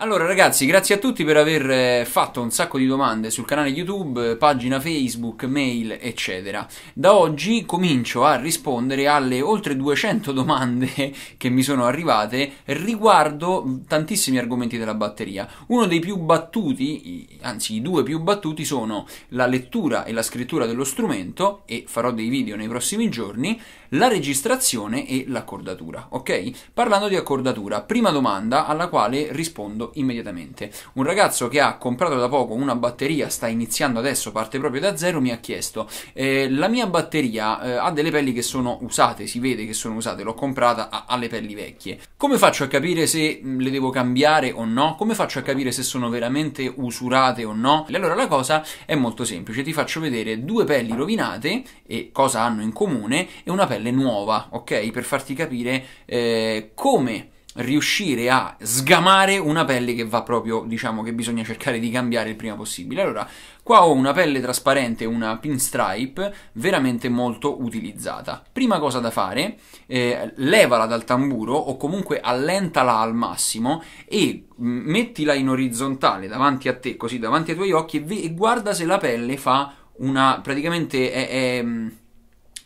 Allora ragazzi, grazie a tutti per aver eh, fatto un sacco di domande sul canale YouTube, pagina Facebook, mail, eccetera. Da oggi comincio a rispondere alle oltre 200 domande che mi sono arrivate riguardo tantissimi argomenti della batteria. Uno dei più battuti, anzi i due più battuti sono la lettura e la scrittura dello strumento e farò dei video nei prossimi giorni, la registrazione e l'accordatura, ok? Parlando di accordatura, prima domanda alla quale rispondo immediatamente. Un ragazzo che ha comprato da poco una batteria, sta iniziando adesso, parte proprio da zero, mi ha chiesto, eh, la mia batteria eh, ha delle pelli che sono usate, si vede che sono usate, l'ho comprata alle pelli vecchie. Come faccio a capire se mm, le devo cambiare o no? Come faccio a capire se sono veramente usurate o no? E allora la cosa è molto semplice, ti faccio vedere due pelli rovinate e cosa hanno in comune e una pelle nuova, ok? Per farti capire eh, come riuscire a sgamare una pelle che va proprio, diciamo che bisogna cercare di cambiare il prima possibile. Allora, qua ho una pelle trasparente, una pinstripe, veramente molto utilizzata. Prima cosa da fare, eh, levala dal tamburo o comunque allentala al massimo e mm, mettila in orizzontale davanti a te, così davanti ai tuoi occhi e, ve- e guarda se la pelle fa una, praticamente è, è mm,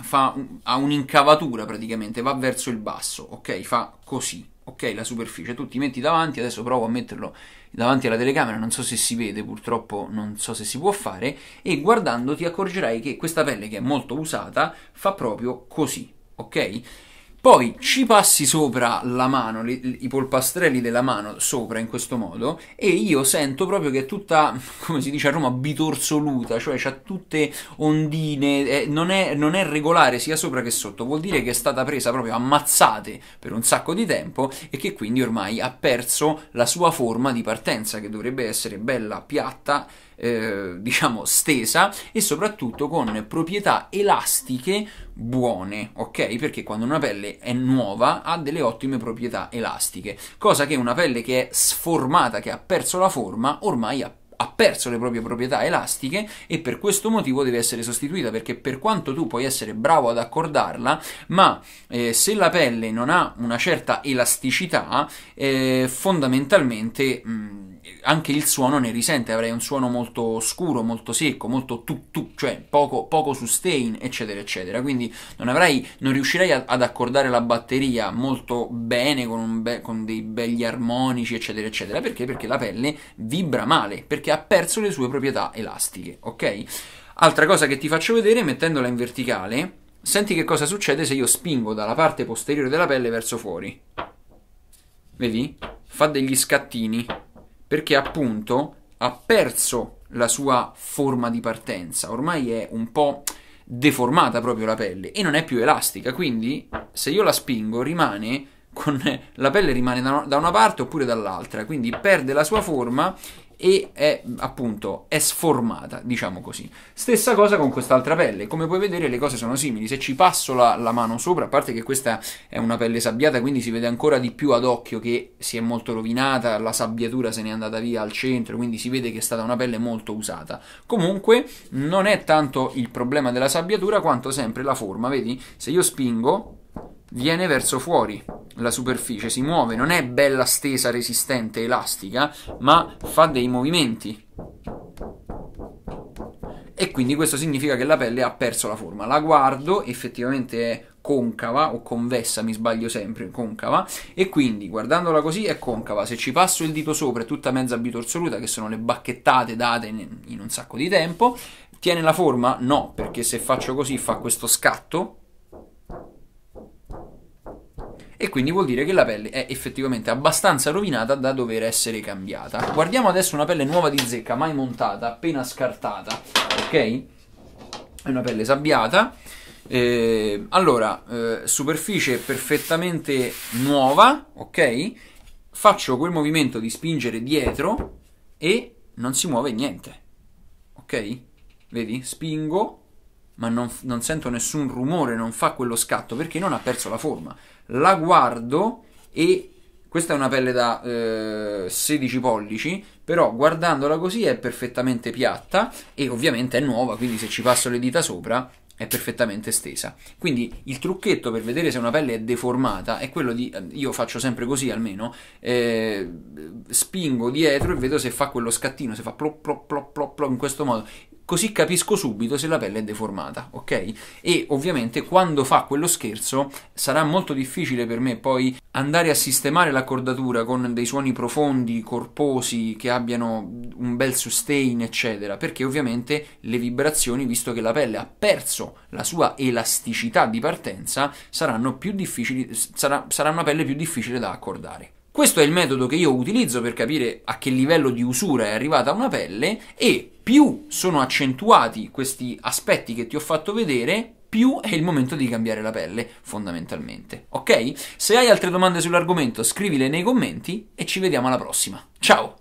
fa, ha un'incavatura praticamente, va verso il basso, ok? Fa così ok la superficie, tu ti metti davanti, adesso provo a metterlo davanti alla telecamera, non so se si vede, purtroppo non so se si può fare, e guardando ti accorgerai che questa pelle che è molto usata fa proprio così, ok? Poi ci passi sopra la mano, li, i polpastrelli della mano sopra in questo modo e io sento proprio che è tutta, come si dice a Roma, bitorzoluta, cioè ha tutte ondine, eh, non, è, non, è, regolare sia sopra che sotto, vuol dire che è stata presa proprio ammazzate per un sacco di tempo e che quindi ormai ha perso la sua forma di partenza che dovrebbe essere bella, piatta eh, diciamo stesa e soprattutto con proprietà elastiche buone, ok? Perché quando una pelle è nuova ha delle ottime proprietà elastiche, cosa che una pelle che è sformata, che ha perso la forma, ormai ha ha perso le proprie proprietà elastiche e per questo motivo deve essere sostituita perché per quanto tu puoi essere bravo ad accordarla, ma eh, se la pelle non ha una certa elasticità, eh, fondamentalmente mh, mm, anche il suono ne risente, avrei un suono molto scuro, molto secco, molto tu tu, cioè poco, poco sustain, eccetera, eccetera. Quindi non, avrai, non riuscirei a, ad accordare la batteria molto bene con, be- con dei begli armonici, eccetera, eccetera. Perché? Perché la pelle vibra male, perché ha perso le sue proprietà elastiche, ok? Altra cosa che ti faccio vedere mettendola in verticale, senti che cosa succede se io spingo dalla parte posteriore della pelle verso fuori. Vedi? Fa degli scattini perché appunto ha perso la sua forma di partenza, ormai è un po' deformata proprio la pelle e non è più elastica, quindi se io la spingo rimane con eh, la pelle rimane da una parte oppure dall'altra, quindi perde la sua forma e è appunto è sformata, diciamo così. Stessa cosa con quest'altra pelle, come puoi vedere le cose sono simili, se ci passo la, la, mano sopra, a parte che questa è una pelle sabbiata, quindi si vede ancora di più ad occhio che si è molto rovinata, la sabbiatura se n'è andata via al centro, quindi si vede che è stata una pelle molto usata. Comunque non è tanto il problema della sabbiatura quanto sempre la forma, vedi? Se io spingo viene verso fuori la superficie si muove, non è bella stesa, resistente, elastica, ma fa dei movimenti. E quindi questo significa che la pelle ha perso la forma. La guardo, effettivamente è concava o convessa, mi sbaglio sempre, concava, e quindi guardandola così è concava. Se ci passo il dito sopra è tutta mezza bitorsoluta, che sono le bacchettate date in un sacco di tempo, tiene la forma? No, perché se faccio così fa questo scatto e quindi vuol dire che la pelle è effettivamente abbastanza rovinata da dover essere cambiata. Guardiamo adesso una pelle nuova di zecca, mai montata, appena scartata, ok? È una pelle sabbiata. Eh, allora, eh, superficie perfettamente nuova, ok? Faccio quel movimento di spingere dietro e non si muove niente, ok? Vedi? Spingo ma non, non, sento nessun rumore, non fa quello scatto perché non ha perso la forma. La guardo e questa è una pelle da eh, 16 pollici, però guardandola così è perfettamente piatta e ovviamente è nuova, quindi se ci passo le dita sopra è perfettamente stesa. Quindi il trucchetto per vedere se una pelle è deformata è quello di, eh, io faccio sempre così almeno, eh, spingo dietro e vedo se fa quello scattino, se fa plop plop plop plop, plop in questo modo così capisco subito se la pelle è deformata, ok? E ovviamente quando fa quello scherzo sarà molto difficile per me poi andare a sistemare l'accordatura con dei suoni profondi, corposi, che abbiano un bel sustain, eccetera, perché ovviamente le vibrazioni, visto che la pelle ha perso la sua elasticità di partenza, saranno più difficili, sarà, sarà una pelle più difficile da accordare. Questo è il metodo che io utilizzo per capire a che livello di usura è arrivata una pelle e più sono accentuati questi aspetti che ti ho fatto vedere, più è il momento di cambiare la pelle, fondamentalmente. Ok? Se hai altre domande sull'argomento, scrivile nei commenti e ci vediamo alla prossima. Ciao!